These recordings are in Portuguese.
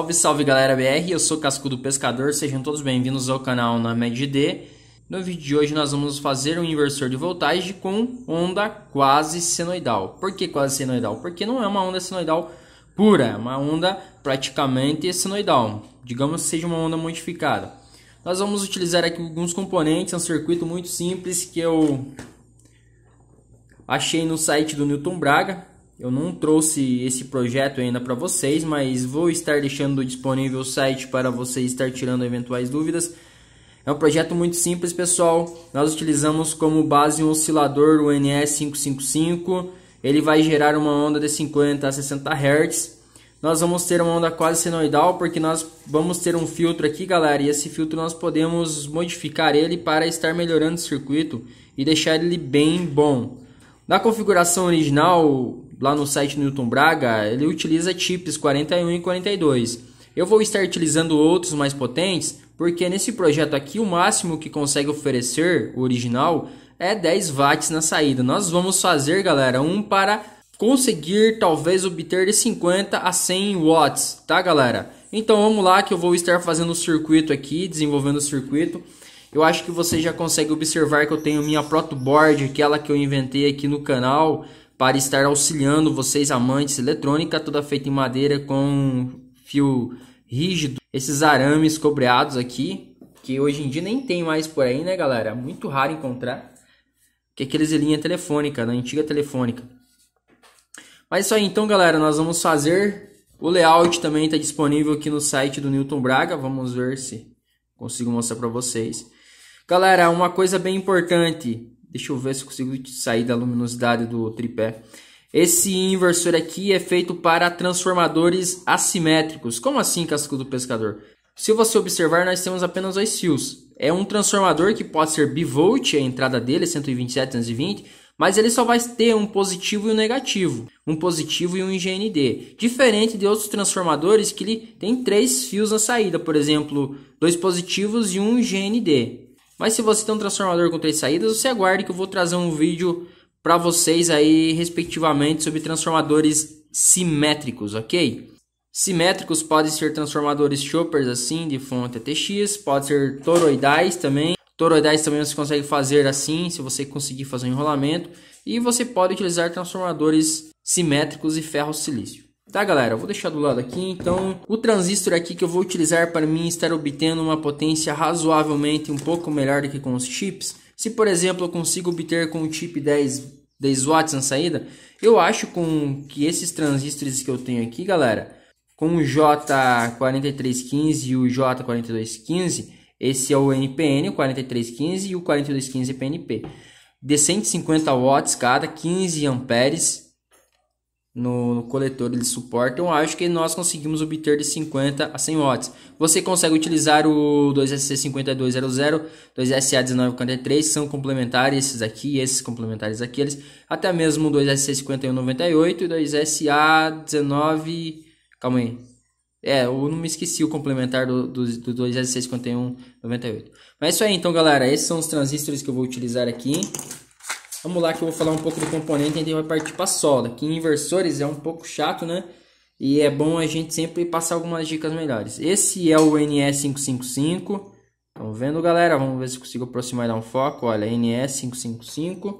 Salve, salve galera BR, eu sou Cascudo Pescador, sejam todos bem-vindos ao canal na MedD. No vídeo de hoje nós vamos fazer um inversor de voltagem com onda quase senoidal. Por que quase senoidal? Porque não é uma onda senoidal pura, é uma onda praticamente senoidal, digamos que seja uma onda modificada. Nós vamos utilizar aqui alguns componentes, é um circuito muito simples que eu achei no site do Newton Braga, eu não trouxe esse projeto ainda para vocês, mas vou estar deixando disponível o site para vocês estar tirando eventuais dúvidas. É um projeto muito simples, pessoal. Nós utilizamos como base um oscilador UNS555. Ele vai gerar uma onda de 50 a 60 Hz. Nós vamos ter uma onda quase senoidal, porque nós vamos ter um filtro aqui, galera. E esse filtro nós podemos modificar ele para estar melhorando o circuito e deixar ele bem bom. Na configuração original, lá no site do Newton Braga, ele utiliza chips 41 e 42. Eu vou estar utilizando outros mais potentes, porque nesse projeto aqui o máximo que consegue oferecer, o original, é 10 watts na saída. Nós vamos fazer, galera, um para conseguir talvez obter de 50 a 100 watts, tá, galera? Então vamos lá que eu vou estar fazendo o circuito aqui, desenvolvendo o circuito. Eu acho que você já consegue observar que eu tenho minha protoboard, aquela que eu inventei aqui no canal, para estar auxiliando vocês amantes eletrônica, toda feita em madeira com fio rígido. Esses arames cobreados aqui, que hoje em dia nem tem mais por aí, né, galera? Muito raro encontrar. Que é aqueles de linha telefônica, na antiga telefônica. Mas isso aí, então, galera, nós vamos fazer. O layout também está disponível aqui no site do Newton Braga. Vamos ver se consigo mostrar para vocês. Galera, uma coisa bem importante Deixa eu ver se consigo sair da luminosidade do tripé. Esse inversor aqui é feito para transformadores assimétricos. Como assim, casco do pescador? Se você observar, nós temos apenas dois fios. É um transformador que pode ser bivolt, é a entrada dele é 127, 120, mas ele só vai ter um positivo e um negativo, um positivo e um GND. Diferente de outros transformadores que ele tem três fios na saída, por exemplo, dois positivos e um GND. Mas se você tem um transformador com três saídas, você aguarde que eu vou trazer um vídeo para vocês aí respectivamente sobre transformadores simétricos, ok? Simétricos podem ser transformadores choppers assim de fonte ATX, pode ser toroidais também. Toroidais também você consegue fazer assim, se você conseguir fazer um enrolamento, e você pode utilizar transformadores simétricos e ferro silício. Tá, galera, eu vou deixar do lado aqui, então, o transistor aqui que eu vou utilizar para mim estar obtendo uma potência razoavelmente um pouco melhor do que com os chips. Se, por exemplo, eu consigo obter com o chip 10, 10 watts na saída, eu acho com que esses transistores que eu tenho aqui, galera, com o J4315 e o J4215, esse é o NPN, o 4315 e o 4215 PNP, de 150 watts cada, 15 amperes, no, no, coletor eles suportam, acho que nós conseguimos obter de 50 a 100 watts. Você consegue utilizar o 2SC5200, 2SA1943, são complementares esses aqui, esses complementares aqueles, até mesmo o 2SC5198 e 2SA19... Calma aí. É, eu não me esqueci o complementar do, do, do 2SC5198. Mas é isso aí então, galera. Esses são os transistores que eu vou utilizar aqui. Vamos lá que eu vou falar um pouco do componente, a gente vai partir para solda, que inversores é um pouco chato, né? E é bom a gente sempre passar algumas dicas melhores. Esse é o NE555. Estão tá vendo, galera? Vamos ver se consigo aproximar e dar um foco. Olha, NE555.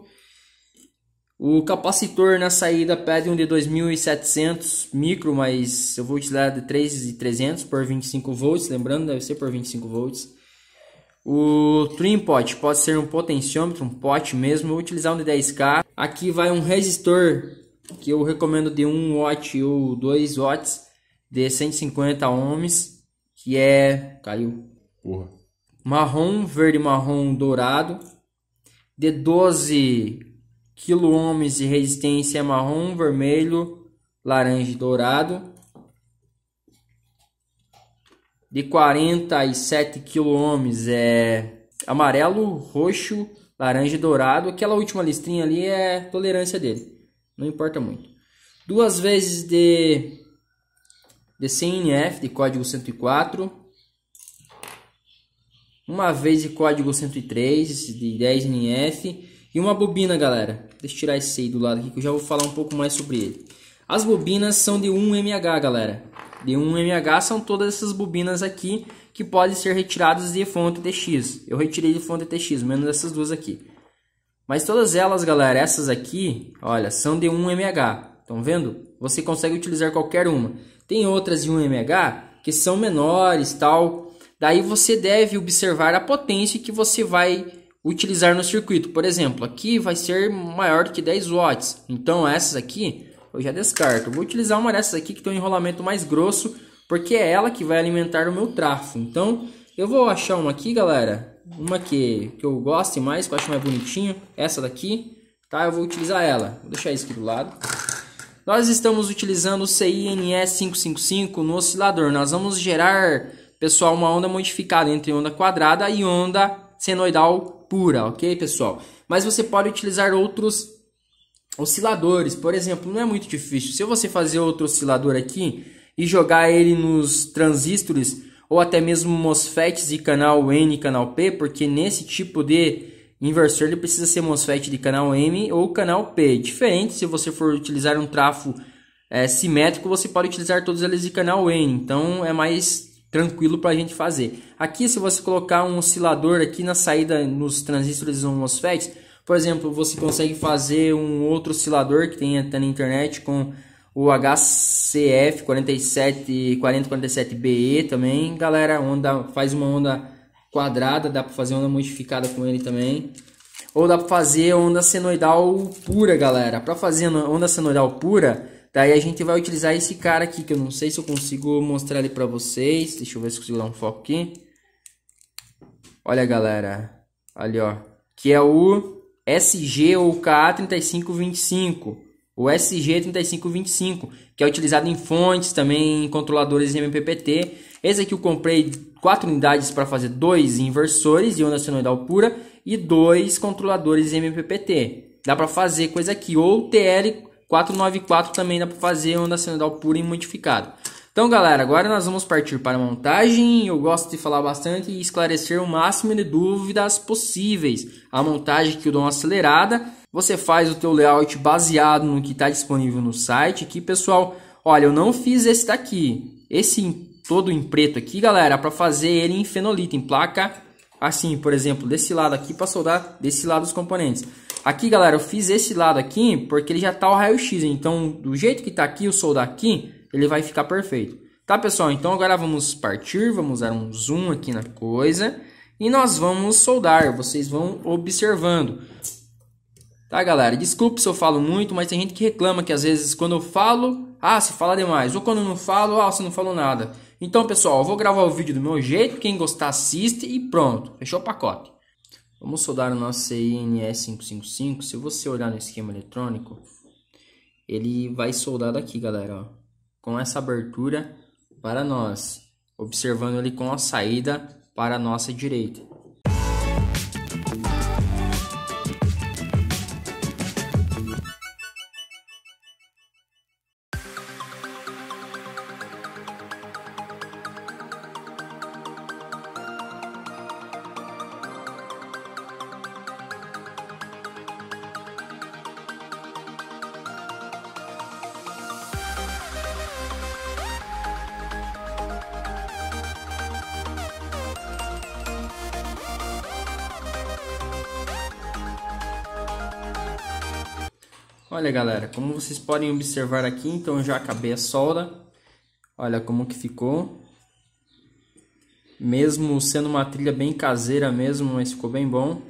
O capacitor na saída pede um de 2.700 micro, mas eu vou utilizar de 3.300 por 25 volts. Lembrando, deve ser por 25 volts. O trimpot pode ser um potenciômetro, um pot mesmo, vou utilizar um de 10K. Aqui vai um resistor que eu recomendo de 1 watt ou 2 watts de 150 ohms, que é caiu. Porra. Marrom, verde marrom dourado, de 12 kilo ohms de resistência marrom, vermelho, laranja e dourado de 47 quilomes é amarelo, roxo, laranja e dourado. Aquela última listrinha ali é tolerância dele. Não importa muito. Duas vezes de, de CNF, de código 104. Uma vez de código 103, de 10 NF. E uma bobina, galera. Deixa eu tirar esse aí do lado aqui que eu já vou falar um pouco mais sobre ele. As bobinas são de 1 mH, galera de 1mH são todas essas bobinas aqui que podem ser retiradas de fonte TX. Eu retirei de fonte TX, menos essas duas aqui. Mas todas elas, galera, essas aqui, olha, são de 1mH. Estão vendo? Você consegue utilizar qualquer uma. Tem outras de 1mH que são menores, tal. Daí você deve observar a potência que você vai utilizar no circuito. Por exemplo, aqui vai ser maior que 10 watts. Então essas aqui eu já descarto. Vou utilizar uma dessas aqui que tem um enrolamento mais grosso, porque é ela que vai alimentar o meu trafo. Então, eu vou achar uma aqui, galera. Uma que, que eu goste mais, que eu acho mais bonitinho. Essa daqui, tá? Eu vou utilizar ela. Vou deixar isso aqui do lado. Nós estamos utilizando o CINE555 no oscilador. Nós vamos gerar, pessoal, uma onda modificada entre onda quadrada e onda senoidal pura, ok, pessoal? Mas você pode utilizar outros osciladores, por exemplo, não é muito difícil. Se você fazer outro oscilador aqui e jogar ele nos transistores ou até mesmo MOSFETs de canal N e canal P, porque nesse tipo de inversor ele precisa ser MOSFET de canal M ou canal P. Diferente se você for utilizar um trafo é, simétrico, você pode utilizar todos eles de canal N, então é mais tranquilo para a gente fazer. Aqui se você colocar um oscilador aqui na saída nos transistores ou MOSFETs, por exemplo, você consegue fazer um outro oscilador que tem até na internet com o HCF 474047BE também. Galera, onda faz uma onda quadrada, dá para fazer onda modificada com ele também. Ou dá para fazer onda senoidal pura, galera. Para fazer onda senoidal pura, daí a gente vai utilizar esse cara aqui, que eu não sei se eu consigo mostrar ele para vocês. Deixa eu ver se consigo dar um foco aqui. Olha, galera. Ali, ó. Que é o SG ou KA3525, ou SG3525, que é utilizado em fontes, também em controladores MPPT. Esse aqui eu comprei quatro unidades para fazer dois inversores de onda senoidal pura e dois controladores MPPT. Dá para fazer coisa aqui, ou TL494 também dá para fazer onda senoidal pura e modificada. Então, galera, agora nós vamos partir para a montagem. Eu gosto de falar bastante e esclarecer o máximo de dúvidas possíveis. A montagem que eu dou uma acelerada, você faz o teu layout baseado no que está disponível no site aqui, pessoal. Olha, eu não fiz esse daqui. Esse todo em preto aqui, galera, para fazer ele em fenolita, em placa assim, por exemplo, desse lado aqui para soldar desse lado os componentes. Aqui, galera, eu fiz esse lado aqui porque ele já está o raio-x, então do jeito que está aqui, o soldar aqui, ele vai ficar perfeito. Tá, pessoal? Então agora vamos partir, vamos dar um zoom aqui na coisa e nós vamos soldar, vocês vão observando. Tá, galera? Desculpe se eu falo muito, mas tem gente que reclama que às vezes quando eu falo, ah, se fala demais. Ou quando eu não falo, ah, você não falou nada. Então, pessoal, eu vou gravar o vídeo do meu jeito. Quem gostar, assiste e pronto. Fechou o pacote. Vamos soldar o nosso CINs 555 Se você olhar no esquema eletrônico, ele vai soldar daqui, galera. Ó com essa abertura para nós, observando ele com a saída para a nossa direita. galera, como vocês podem observar aqui, então já acabei a solda. Olha como que ficou. Mesmo sendo uma trilha bem caseira mesmo, mas ficou bem bom.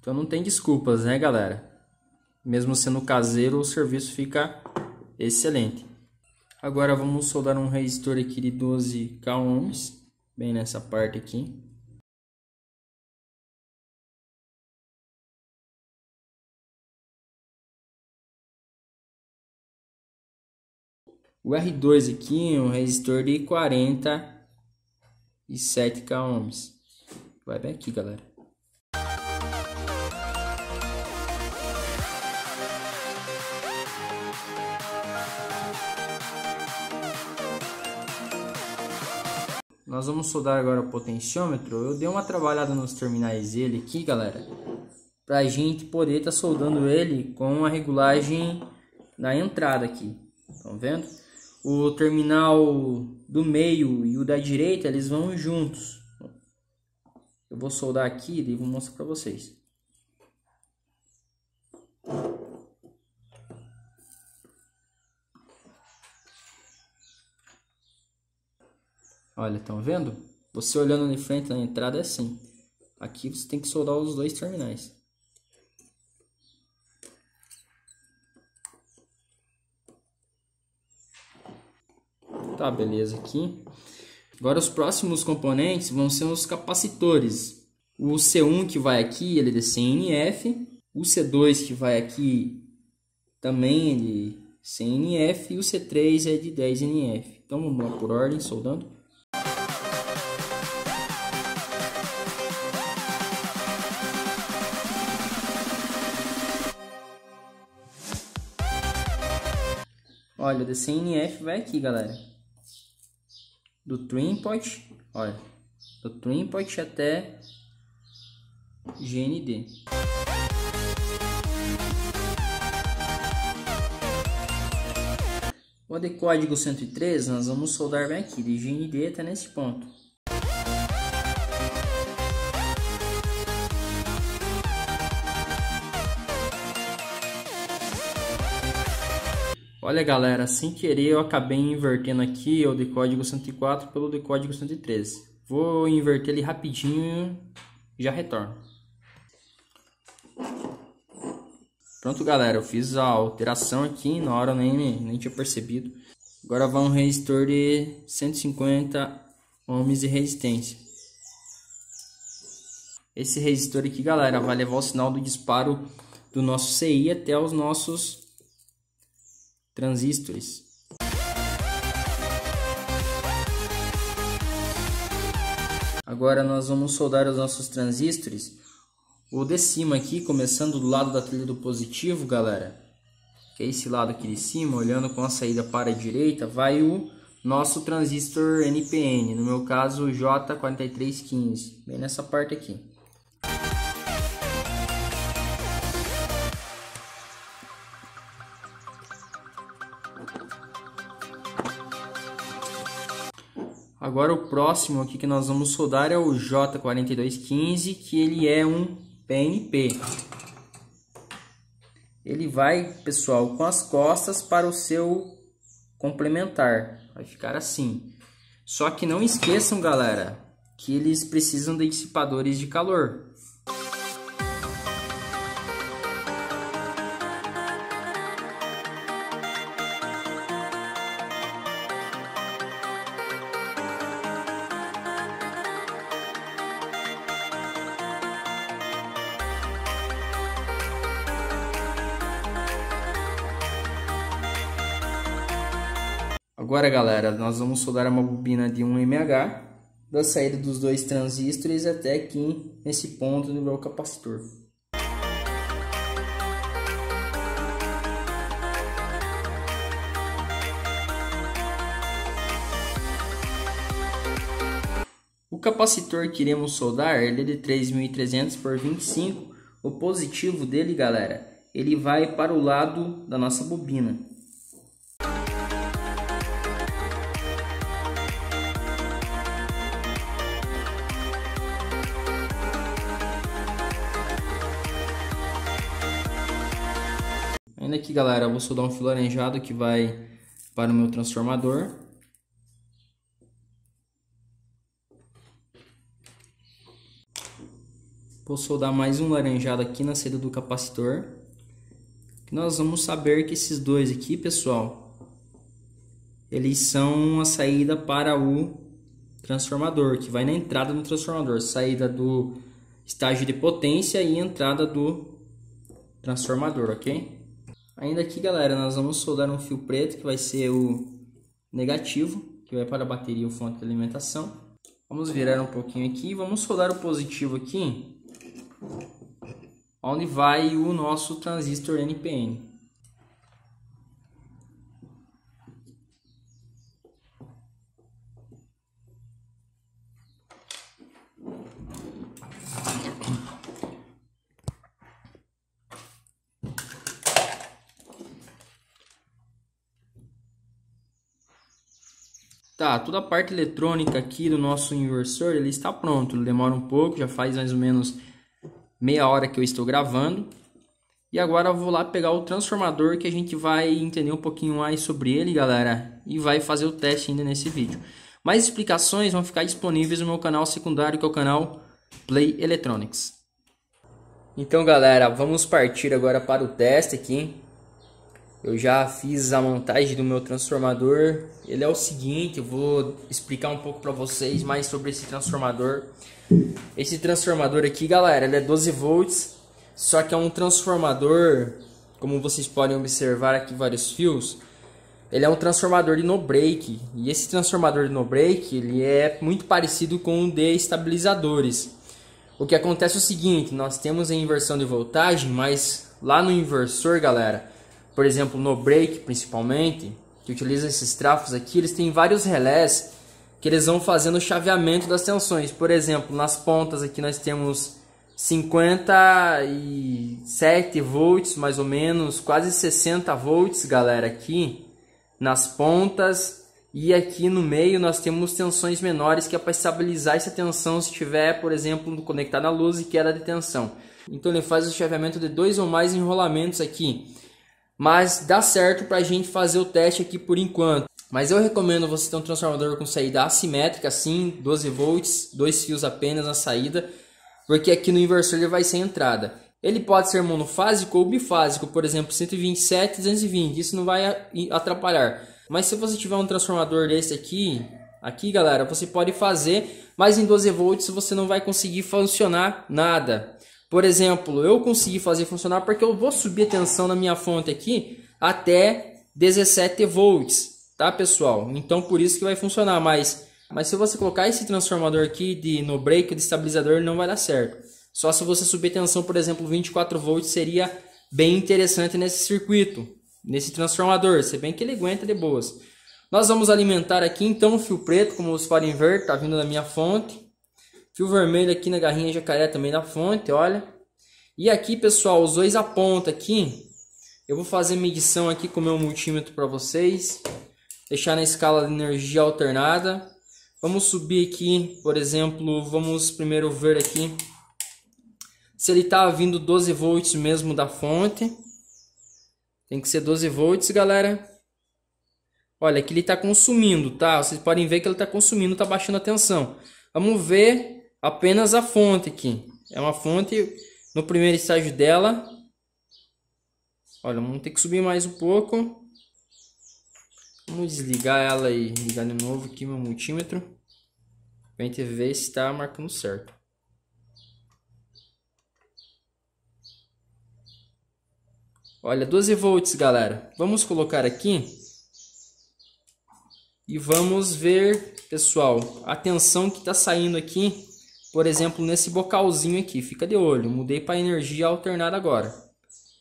Então não tem desculpas, né, galera? Mesmo sendo caseiro, o serviço fica excelente. Agora vamos soldar um resistor aqui de 12 k bem nessa parte aqui. O R2 aqui é um resistor de 47 k ohms. Vai bem aqui, galera. Nós vamos soldar agora o potenciômetro. Eu dei uma trabalhada nos terminais dele aqui, galera. Pra gente poder estar tá soldando ele com a regulagem da entrada aqui. Estão vendo? o terminal do meio e o da direita, eles vão juntos. Eu vou soldar aqui e vou mostrar para vocês. Olha, estão vendo? Você olhando de frente na entrada é assim. Aqui você tem que soldar os dois terminais. Tá, beleza aqui. Agora os próximos componentes vão ser os capacitores. O C1 que vai aqui, ele é de 100nF O C2 que vai aqui também ele é 100nF E o C3 é de 10NF. Então vamos lá por ordem, soldando. Olha, o DCNF vai aqui, galera do trimpot, olha, do trimpot até GND. O de código 103 nós vamos soldar bem aqui, de GND até nesse ponto. Olha galera, sem querer eu acabei invertendo aqui é o de código 104 pelo de código 113. Vou inverter ele rapidinho e já retorno. Pronto galera, eu fiz a alteração aqui, na hora eu nem, nem tinha percebido. Agora vai um resistor de 150 ohms de resistência. Esse resistor aqui galera vai levar o sinal do disparo do nosso CI até os nossos transistores. Agora nós vamos soldar os nossos transistores. O de cima aqui, começando do lado da trilha do positivo, galera. Que é esse lado aqui de cima, olhando com a saída para a direita, vai o nosso transistor NPN, no meu caso o J4315, bem nessa parte aqui. Agora o próximo aqui que nós vamos soldar é o J4215, que ele é um PNP. Ele vai, pessoal, com as costas para o seu complementar. Vai ficar assim. Só que não esqueçam, galera, que eles precisam de dissipadores de calor. Agora, galera, nós vamos soldar uma bobina de 1 mH da saída dos dois transistores até aqui nesse ponto no meu capacitor. O capacitor que iremos soldar ele é de 3300 por 25. O positivo dele, galera, ele vai para o lado da nossa bobina. aqui, galera, eu vou soldar um fio laranjado que vai para o meu transformador. Vou soldar mais um laranjado aqui na saída do capacitor. Nós vamos saber que esses dois aqui, pessoal, eles são a saída para o transformador, que vai na entrada do transformador, saída do estágio de potência e entrada do transformador, ok? Ainda aqui, galera, nós vamos soldar um fio preto, que vai ser o negativo, que vai para a bateria ou fonte de alimentação. Vamos virar um pouquinho aqui. e Vamos soldar o positivo aqui, onde vai o nosso transistor NPN. Tá, toda a parte eletrônica aqui do nosso inversor, ele está pronto. Ele demora um pouco, já faz mais ou menos meia hora que eu estou gravando. E agora eu vou lá pegar o transformador que a gente vai entender um pouquinho mais sobre ele, galera. E vai fazer o teste ainda nesse vídeo. Mais explicações vão ficar disponíveis no meu canal secundário, que é o canal Play Electronics. Então, galera, vamos partir agora para o teste aqui. Eu já fiz a montagem do meu transformador. Ele é o seguinte, eu vou explicar um pouco para vocês mais sobre esse transformador. Esse transformador aqui, galera, ele é 12 volts, só que é um transformador, como vocês podem observar aqui vários fios, ele é um transformador de no-break. E esse transformador de no-break, ele é muito parecido com o de estabilizadores. O que acontece é o seguinte, nós temos a inversão de voltagem, mas lá no inversor, galera, por exemplo, no break principalmente, que utiliza esses trafos aqui, eles têm vários relés que eles vão fazendo o chaveamento das tensões. Por exemplo, nas pontas aqui nós temos 57 volts, mais ou menos, quase 60 volts, galera, aqui nas pontas. E aqui no meio nós temos tensões menores que é para estabilizar essa tensão se tiver, por exemplo, conectado à luz e queda de tensão. Então ele faz o chaveamento de dois ou mais enrolamentos aqui mas dá certo para a gente fazer o teste aqui por enquanto. Mas eu recomendo você ter um transformador com saída assimétrica, assim, 12 volts, dois fios apenas na saída, porque aqui no inversor ele vai ser entrada. Ele pode ser monofásico ou bifásico, por exemplo, 127 220, isso não vai atrapalhar. Mas se você tiver um transformador desse aqui, aqui galera, você pode fazer, mas em 12 volts você não vai conseguir funcionar nada. Por exemplo, eu consegui fazer funcionar porque eu vou subir a tensão na minha fonte aqui até 17 volts, tá pessoal? Então por isso que vai funcionar, mas, mas se você colocar esse transformador aqui de, no break de estabilizador não vai dar certo. Só se você subir a tensão, por exemplo, 24 volts seria bem interessante nesse circuito, nesse transformador, se bem que ele aguenta de boas. Nós vamos alimentar aqui então o fio preto, como vocês podem ver, tá vindo da minha fonte. Fio vermelho aqui na garrinha jacaré também na fonte, olha. E aqui, pessoal, os dois aponta aqui. Eu vou fazer medição aqui com o meu multímetro para vocês. Deixar na escala de energia alternada. Vamos subir aqui, por exemplo, vamos primeiro ver aqui se ele está vindo 12 volts mesmo da fonte. Tem que ser 12 volts, galera. Olha, aqui ele está consumindo, tá? Vocês podem ver que ele está consumindo, está baixando a tensão. Vamos ver apenas a fonte aqui. É uma fonte no primeiro estágio dela. Olha, vamos ter que subir mais um pouco. Vamos desligar ela e ligar de novo aqui meu multímetro. Pra gente ver se está marcando certo. Olha, 12 volts, galera. Vamos colocar aqui. E vamos ver, pessoal, a tensão que está saindo aqui por exemplo, nesse bocalzinho aqui, fica de olho. Mudei para energia alternada agora.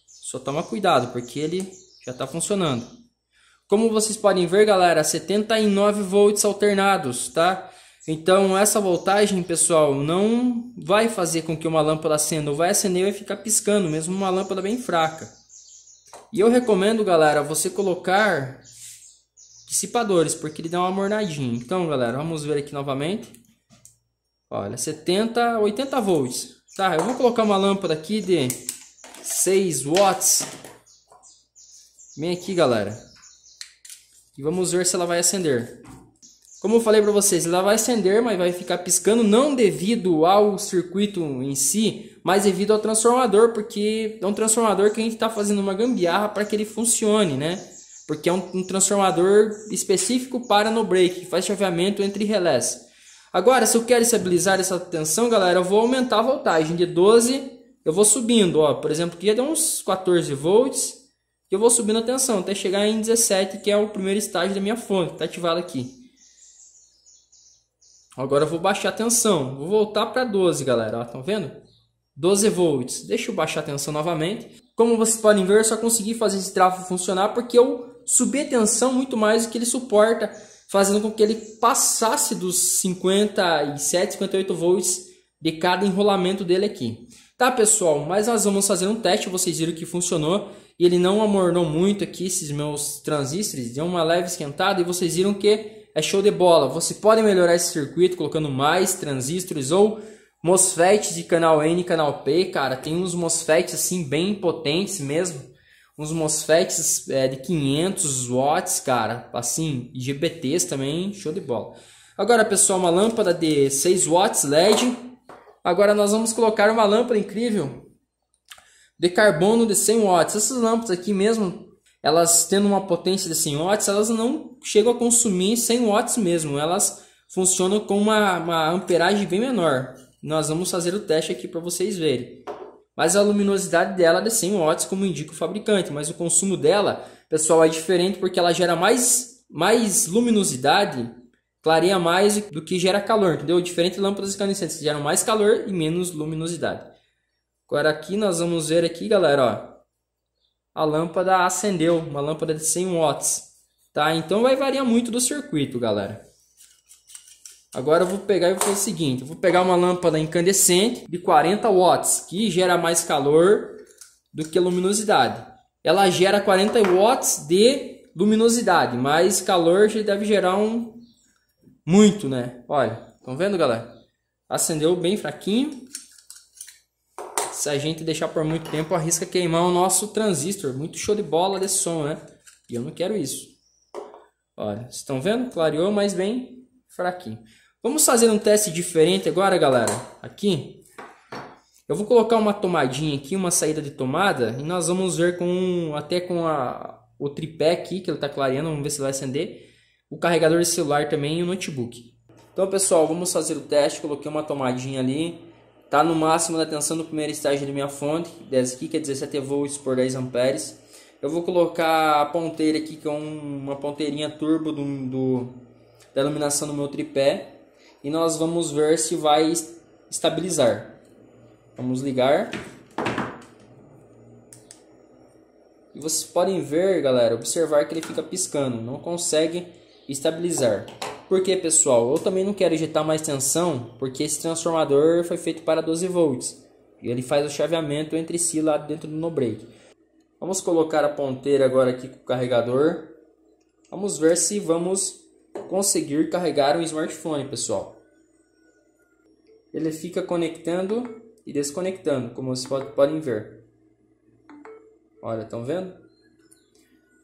Só toma cuidado, porque ele já está funcionando. Como vocês podem ver, galera, 79 volts alternados, tá? Então, essa voltagem, pessoal, não vai fazer com que uma lâmpada acenda. Vai acender e vai ficar piscando, mesmo uma lâmpada bem fraca. E eu recomendo, galera, você colocar dissipadores, porque ele dá uma mornadinha. Então, galera, vamos ver aqui novamente. Olha, 70, 80 volts. Tá, eu vou colocar uma lâmpada aqui de 6 watts. Vem aqui, galera. E vamos ver se ela vai acender. Como eu falei para vocês, ela vai acender, mas vai ficar piscando não devido ao circuito em si, mas devido ao transformador, porque é um transformador que a gente está fazendo uma gambiarra para que ele funcione, né? Porque é um, um transformador específico para no break, faz chaveamento entre relés. Agora, se eu quero estabilizar essa tensão, galera, eu vou aumentar a voltagem de 12, eu vou subindo, ó, por exemplo, aqui é uns 14 volts, eu vou subindo a tensão até chegar em 17, que é o primeiro estágio da minha fonte, está ativada aqui. Agora eu vou baixar a tensão, vou voltar para 12, galera, estão vendo? 12 volts, deixa eu baixar a tensão novamente. Como vocês podem ver, eu só consegui fazer esse trafo funcionar porque eu subi a tensão muito mais do que ele suporta fazendo com que ele passasse dos 57, 58 volts de cada enrolamento dele aqui. Tá, pessoal, mas nós vamos fazer um teste, vocês viram que funcionou, e ele não amornou muito aqui esses meus transistores, deu uma leve esquentada, e vocês viram que é show de bola. Você pode melhorar esse circuito colocando mais transistores ou MOSFETs de canal N e canal P, cara, tem uns MOSFETs assim bem potentes mesmo, uns MOSFETs é, de 500 watts, cara, assim, GBTs também, show de bola. Agora, pessoal, uma lâmpada de 6 watts LED. Agora nós vamos colocar uma lâmpada incrível de carbono de 100 watts. Essas lâmpadas aqui mesmo, elas tendo uma potência de 100 watts, elas não chegam a consumir 100 watts mesmo. Elas funcionam com uma, uma amperagem bem menor. Nós vamos fazer o teste aqui para vocês verem. Mas a luminosidade dela é de 100 watts, como indica o fabricante. Mas o consumo dela, pessoal, é diferente porque ela gera mais, mais luminosidade, clareia mais do que gera calor, entendeu? Diferente lâmpadas incandescentes, que geram mais calor e menos luminosidade. Agora aqui nós vamos ver aqui, galera, ó. A lâmpada acendeu, uma lâmpada de 100 watts. Tá? Então vai variar muito do circuito, galera. Agora eu vou pegar e vou fazer o seguinte, eu vou pegar uma lâmpada incandescente de 40 watts, que gera mais calor do que luminosidade. Ela gera 40 watts de luminosidade, mas calor já deve gerar um muito, né? Olha, estão vendo, galera? Acendeu bem fraquinho. Se a gente deixar por muito tempo, arrisca queimar o nosso transistor. Muito show de bola desse som, né? E eu não quero isso. Olha, estão vendo? Clareou, mas bem fraquinho. Vamos fazer um teste diferente agora, galera. Aqui. Eu vou colocar uma tomadinha aqui, uma saída de tomada. E nós vamos ver com até com a, o tripé aqui, que ele está clareando. Vamos ver se vai acender. O carregador de celular também e o notebook. Então, pessoal, vamos fazer o teste. Coloquei uma tomadinha ali. Tá no máximo da tensão do primeiro estágio da minha fonte. Dessa aqui, que é 17 volts por 10 amperes. Eu vou colocar a ponteira aqui, que é uma ponteirinha turbo do, do da iluminação do meu tripé e nós vamos ver se vai estabilizar. Vamos ligar. E vocês podem ver, galera, observar que ele fica piscando, não consegue estabilizar. Por que, pessoal? Eu também não quero injetar mais tensão, porque esse transformador foi feito para 12 volts. E ele faz o chaveamento entre si lá dentro do no-break. Vamos colocar a ponteira agora aqui com o carregador. Vamos ver se vamos conseguir carregar um smartphone, pessoal. Ele fica conectando e desconectando, como vocês podem ver. Olha, estão vendo?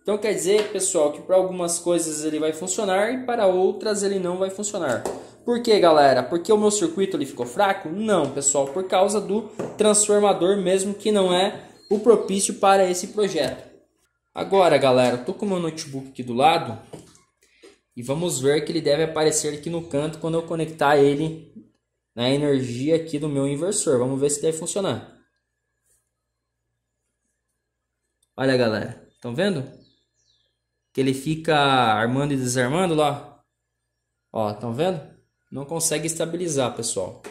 Então quer dizer, pessoal, que para algumas coisas ele vai funcionar e para outras ele não vai funcionar. Por que, galera? Porque o meu circuito ele ficou fraco? Não, pessoal, por causa do transformador mesmo que não é o propício para esse projeto. Agora, galera, tô com o meu notebook aqui do lado e vamos ver que ele deve aparecer aqui no canto quando eu conectar ele na energia aqui do meu inversor. Vamos ver se deve funcionar. Olha, galera. Estão vendo? Que ele fica armando e desarmando lá. Ó, estão vendo? Não consegue estabilizar, pessoal.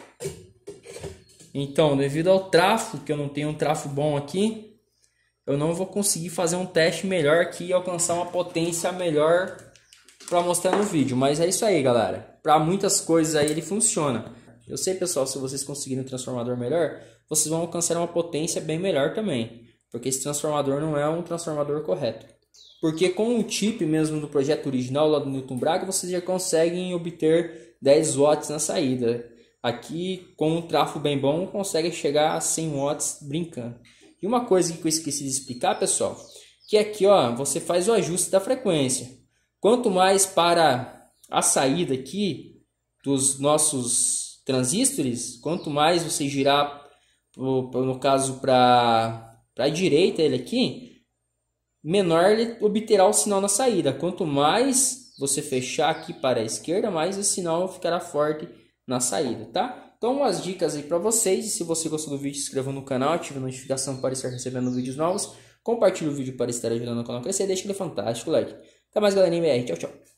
Então, devido ao trafo, que eu não tenho um trafo bom aqui, eu não vou conseguir fazer um teste melhor aqui e alcançar uma potência melhor para mostrar no vídeo. Mas é isso aí, galera. Para muitas coisas aí ele funciona. Eu sei, pessoal, se vocês conseguirem um transformador melhor, vocês vão alcançar uma potência bem melhor também. Porque esse transformador não é um transformador correto. Porque com o chip mesmo do projeto original lá do Newton Braga, vocês já conseguem obter 10 watts na saída. Aqui, com um trafo bem bom, consegue chegar a 100 watts brincando. E uma coisa que eu esqueci de explicar, pessoal, que aqui ó, você faz o ajuste da frequência. Quanto mais para a saída aqui dos nossos transistores, quanto mais você girar, no caso, para a direita ele aqui, menor ele obterá o sinal na saída. Quanto mais você fechar aqui para a esquerda, mais o sinal ficará forte na saída, tá? Então, umas dicas aí para vocês. E se você gostou do vídeo, se inscreva no canal, ative a notificação para estar recebendo vídeos novos. Compartilhe o vídeo para estar ajudando o canal a crescer. Deixe aquele fantástico like. Acá más de anime ahí. Chau, chau.